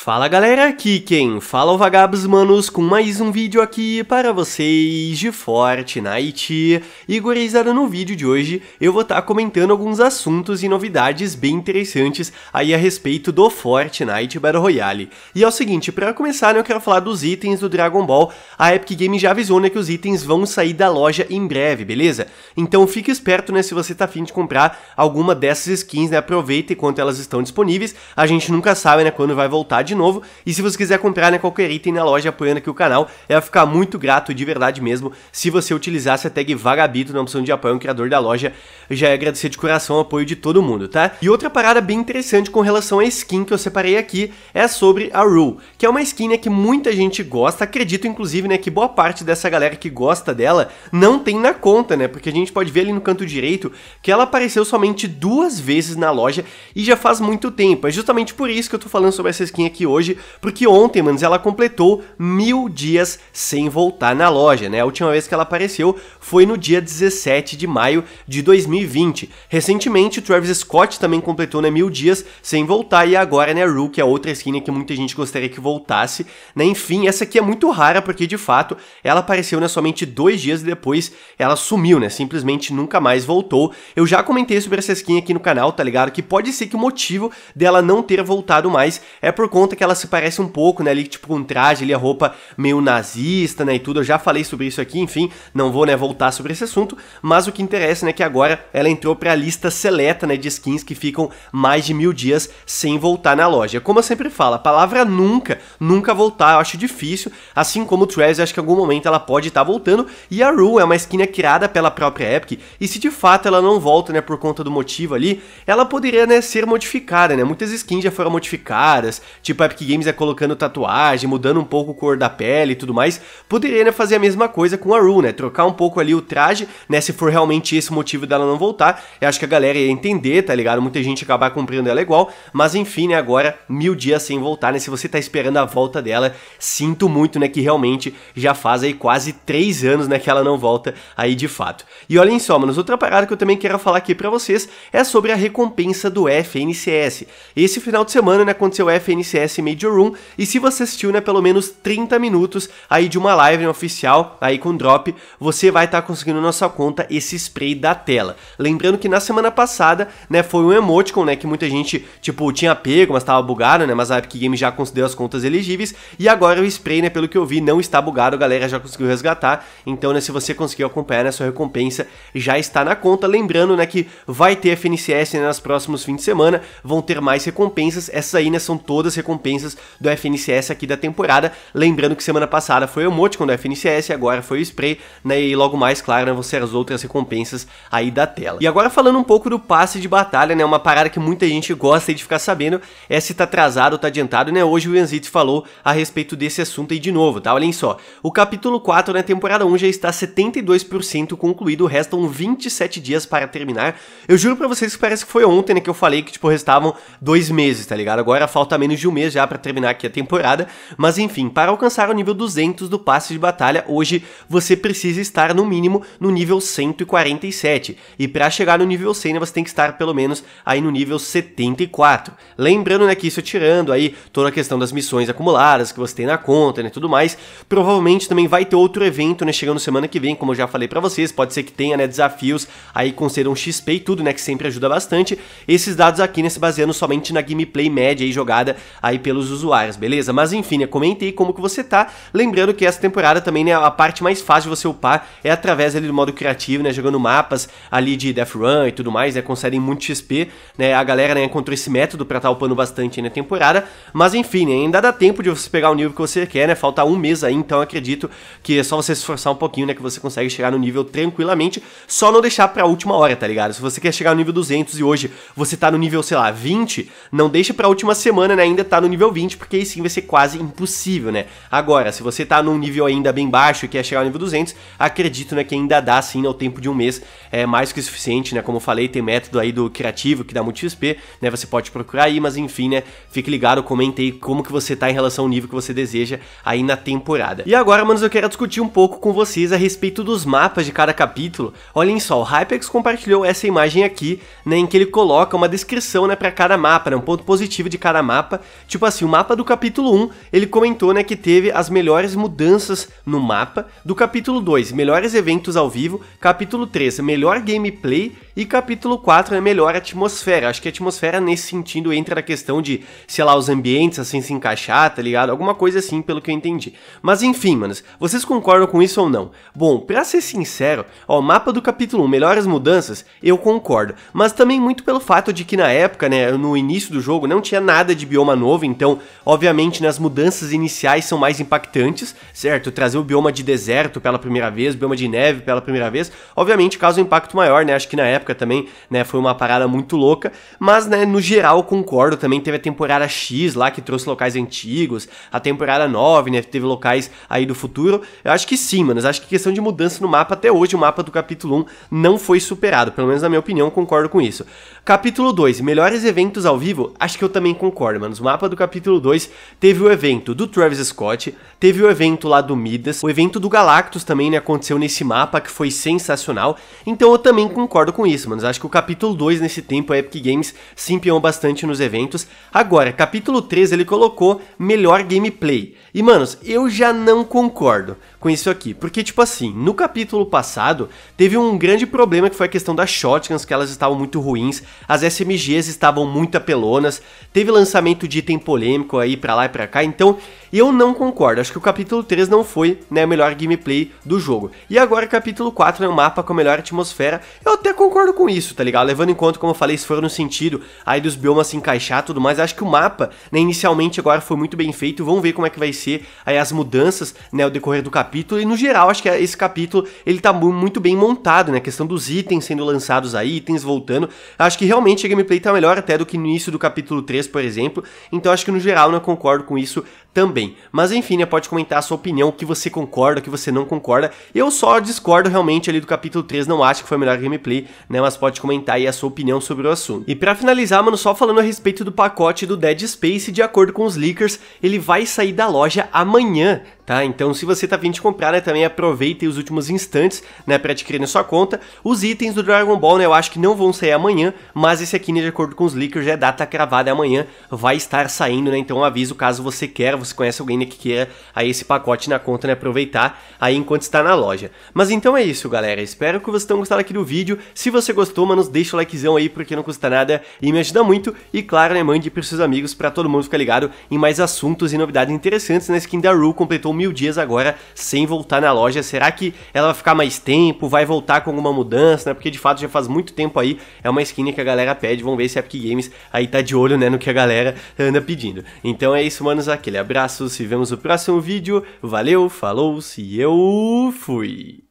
Fala galera, aqui quem fala é o Vagabos Manos com mais um vídeo aqui para vocês de Fortnite. E gurizada, no vídeo de hoje eu vou estar tá comentando alguns assuntos e novidades bem interessantes aí a respeito do Fortnite Battle Royale. E é o seguinte, para começar né, eu quero falar dos itens do Dragon Ball, a Epic Games já avisou né, que os itens vão sair da loja em breve, beleza? Então fique esperto né, se você tá afim de comprar alguma dessas skins, né, aproveita enquanto elas estão disponíveis, a gente nunca sabe né, quando vai voltar de novo. E se você quiser comprar né, qualquer item na loja apoiando aqui o canal, eu ia ficar muito grato de verdade mesmo se você utilizasse a tag Vagabito na opção de apoio um criador da loja. já ia agradecer de coração o apoio de todo mundo, tá? E outra parada bem interessante com relação à skin que eu separei aqui é sobre a Rue, que é uma skin né, que muita gente gosta, acredito inclusive né, que boa parte dessa galera que gosta dela não tem na conta, né? Porque a gente pode ver ali no canto direito que ela apareceu somente duas vezes na loja e já faz muito tempo. É justamente por isso que eu tô falando sobre essa skin aqui aqui hoje, porque ontem, manos, ela completou mil dias sem voltar na loja, né? A última vez que ela apareceu foi no dia 17 de maio de 2020. Recentemente, o Travis Scott também completou né, mil dias sem voltar, e agora, né, Rue, que é outra skin que muita gente gostaria que voltasse, né? Enfim, essa aqui é muito rara, porque de fato ela apareceu né, somente dois dias depois ela sumiu, né? Simplesmente nunca mais voltou. Eu já comentei sobre essa skin aqui no canal, tá ligado? Que pode ser que o motivo dela não ter voltado mais é por conta conta que ela se parece um pouco, né? Ali, tipo, com um traje, ali, a roupa meio nazista, né? E tudo. Eu já falei sobre isso aqui, enfim, não vou, né, voltar sobre esse assunto. Mas o que interessa, né, é que agora ela entrou pra lista seleta, né, de skins que ficam mais de mil dias sem voltar na loja. Como eu sempre falo, a palavra nunca, nunca voltar, eu acho difícil. Assim como o Travis, eu acho que em algum momento ela pode estar tá voltando. E a Rue é uma skin criada pela própria Epic. E se de fato ela não volta, né, por conta do motivo ali, ela poderia, né, ser modificada, né? Muitas skins já foram modificadas, tipo tipo, Epic Games é colocando tatuagem, mudando um pouco a cor da pele e tudo mais, poderia né, fazer a mesma coisa com a Rue, né? Trocar um pouco ali o traje, né? Se for realmente esse o motivo dela não voltar, eu acho que a galera ia entender, tá ligado? Muita gente acabar comprando ela igual, mas enfim, né? Agora, mil dias sem voltar, né? Se você tá esperando a volta dela, sinto muito, né? Que realmente já faz aí quase três anos, né? Que ela não volta aí de fato. E olhem só, manos, outra parada que eu também quero falar aqui pra vocês é sobre a recompensa do FNCS. Esse final de semana, né? Aconteceu o FNCS conhece Major Room, e se você assistiu, né, pelo menos 30 minutos aí de uma live né, oficial, aí com drop, você vai estar tá conseguindo na sua conta esse spray da tela. Lembrando que na semana passada, né, foi um emoticon, né, que muita gente, tipo, tinha pego, mas tava bugado, né, mas a Epic Games já considerou as contas elegíveis, e agora o spray, né, pelo que eu vi, não está bugado, a galera já conseguiu resgatar, então, né, se você conseguiu acompanhar, né, sua recompensa já está na conta, lembrando, né, que vai ter FNCS né, nos próximos fins de semana, vão ter mais recompensas, essas aí, né, são todas recompensas recompensas do FNCS aqui da temporada. Lembrando que semana passada foi o Emoticon do FNCS, agora foi o Spray, né? E logo mais, claro, né, vão ser as outras recompensas aí da tela. E agora falando um pouco do passe de batalha, né? Uma parada que muita gente gosta de ficar sabendo é se tá atrasado ou tá adiantado, né? Hoje o Yanzit falou a respeito desse assunto aí de novo, tá? Olhem só, o capítulo 4 na né, temporada 1 já está 72% concluído, restam 27 dias para terminar. Eu juro pra vocês que parece que foi ontem, né, que eu falei que, tipo, restavam dois meses, tá ligado? Agora falta menos de um mês já para terminar aqui a temporada, mas enfim, para alcançar o nível 200 do passe de batalha hoje você precisa estar no mínimo no nível 147 e para chegar no nível 100 você tem que estar pelo menos aí no nível 74. Lembrando né, que isso tirando aí toda a questão das missões acumuladas que você tem na conta e né, tudo mais, provavelmente também vai ter outro evento né, chegando semana que vem, como eu já falei para vocês, pode ser que tenha né, desafios aí concedam XP e tudo né, que sempre ajuda bastante. Esses dados aqui né, se baseando somente na gameplay média e jogada aí pelos usuários, beleza? Mas enfim, né, comente aí como que você tá. Lembrando que essa temporada também, né, a parte mais fácil de você upar é através ali do modo criativo, né, jogando mapas ali de Death Run e tudo mais, né, conseguem muito XP, né, a galera, né, encontrou esse método pra estar tá upando bastante aí na temporada, mas enfim, né, ainda dá tempo de você pegar o nível que você quer, né, falta um mês aí, então acredito que é só você se esforçar um pouquinho, né, que você consegue chegar no nível tranquilamente, só não deixar pra última hora, tá ligado? Se você quer chegar no nível 200 e hoje você tá no nível, sei lá, 20, não deixa pra última semana, né, ainda tá Tá no nível 20, porque aí sim vai ser quase impossível, né? Agora, se você tá num nível ainda bem baixo, e quer chegar ao nível 200, acredito, né, que ainda dá, sim, ao né, tempo de um mês, é mais que suficiente, né? Como eu falei, tem método aí do criativo, que dá multi XP, né? Você pode procurar aí, mas enfim, né? Fique ligado, comente aí como que você tá em relação ao nível que você deseja aí na temporada. E agora, manos, eu quero discutir um pouco com vocês a respeito dos mapas de cada capítulo. Olhem só, o Hypex compartilhou essa imagem aqui, né, em que ele coloca uma descrição, né, para cada mapa, né, um ponto positivo de cada mapa Tipo assim, o mapa do capítulo 1, ele comentou, né, que teve as melhores mudanças no mapa. Do capítulo 2, melhores eventos ao vivo. Capítulo 3, melhor gameplay e capítulo 4 é melhor atmosfera. Acho que a atmosfera, nesse sentido, entra na questão de, sei lá, os ambientes assim se encaixar, tá ligado? Alguma coisa assim, pelo que eu entendi. Mas enfim, manos, vocês concordam com isso ou não? Bom, pra ser sincero, ó, mapa do capítulo 1, melhores mudanças, eu concordo. Mas também muito pelo fato de que na época, né, no início do jogo, não tinha nada de bioma novo, então, obviamente, nas mudanças iniciais são mais impactantes, certo? Trazer o bioma de deserto pela primeira vez, bioma de neve pela primeira vez, obviamente causa um impacto maior, né? Acho que na época época também, né, foi uma parada muito louca, mas, né, no geral concordo, também teve a temporada X lá, que trouxe locais antigos, a temporada 9, né, teve locais aí do futuro, eu acho que sim, mano, acho que questão de mudança no mapa, até hoje o mapa do capítulo 1 não foi superado, pelo menos na minha opinião, concordo com isso. Capítulo 2, melhores eventos ao vivo, acho que eu também concordo, mano, o mapa do capítulo 2 teve o evento do Travis Scott, teve o evento lá do Midas, o evento do Galactus também, né, aconteceu nesse mapa, que foi sensacional, então eu também concordo com isso, isso, mano. Acho que o capítulo 2 nesse tempo a Epic Games se empenhou bastante nos eventos. Agora, capítulo 3 ele colocou melhor gameplay. E, manos, eu já não concordo com isso aqui. Porque, tipo assim, no capítulo passado, teve um grande problema que foi a questão das shotguns, que elas estavam muito ruins, as SMGs estavam muito apelonas, teve lançamento de item polêmico aí pra lá e pra cá, então eu não concordo, acho que o capítulo 3 não foi né, a melhor gameplay do jogo. E agora o capítulo 4 é um mapa com a melhor atmosfera. Eu até concordo com isso, tá ligado? Levando em conta, como eu falei, se for no sentido aí dos biomas se encaixar e tudo mais, acho que o mapa, né, inicialmente agora foi muito bem feito. Vamos ver como é que vai ser aí as mudanças, né, o decorrer do capítulo. E no geral, acho que esse capítulo, ele tá muito bem montado, né? A questão dos itens sendo lançados aí, itens voltando. Acho que realmente a gameplay tá melhor até do que no início do capítulo 3, por exemplo. Então acho que no geral não né, concordo com isso também. Mas enfim, né, pode comentar a sua opinião, o que você concorda, o que você não concorda. Eu só discordo realmente ali do capítulo 3, não acho que foi a melhor gameplay, né, mas pode comentar aí a sua opinião sobre o assunto. E para finalizar, mano, só falando a respeito do pacote do Dead Space, de acordo com os leakers, ele vai sair da loja amanhã, tá? Então, se você tá vindo comprar, né, também aproveite os últimos instantes, né, para adquirir na sua conta. Os itens do Dragon Ball, né, eu acho que não vão sair amanhã, mas esse aqui, né, de acordo com os leakers, já é data cravada amanhã, vai estar saindo, né? Então, aviso caso você queira, você conhece alguém né, que queira aí esse pacote na conta, né, aproveitar aí enquanto está na loja. Mas então é isso, galera. Espero que vocês tenham gostado aqui do vídeo. Se você gostou, mano, deixa o likezão aí porque não custa nada e me ajuda muito. E claro, né, mande para seus amigos para todo mundo ficar ligado em mais assuntos e novidades interessantes, né? Skin da Ru completou mil dias agora sem voltar na loja. Será que ela vai ficar mais tempo? Vai voltar com alguma mudança, né? Porque de fato já faz muito tempo aí. É uma skin que a galera pede. Vamos ver se a Epic Games aí tá de olho, né? No que a galera anda pedindo. Então é isso, manos. Aquele abraço. Se vemos no próximo vídeo. Valeu, falou, se eu fui.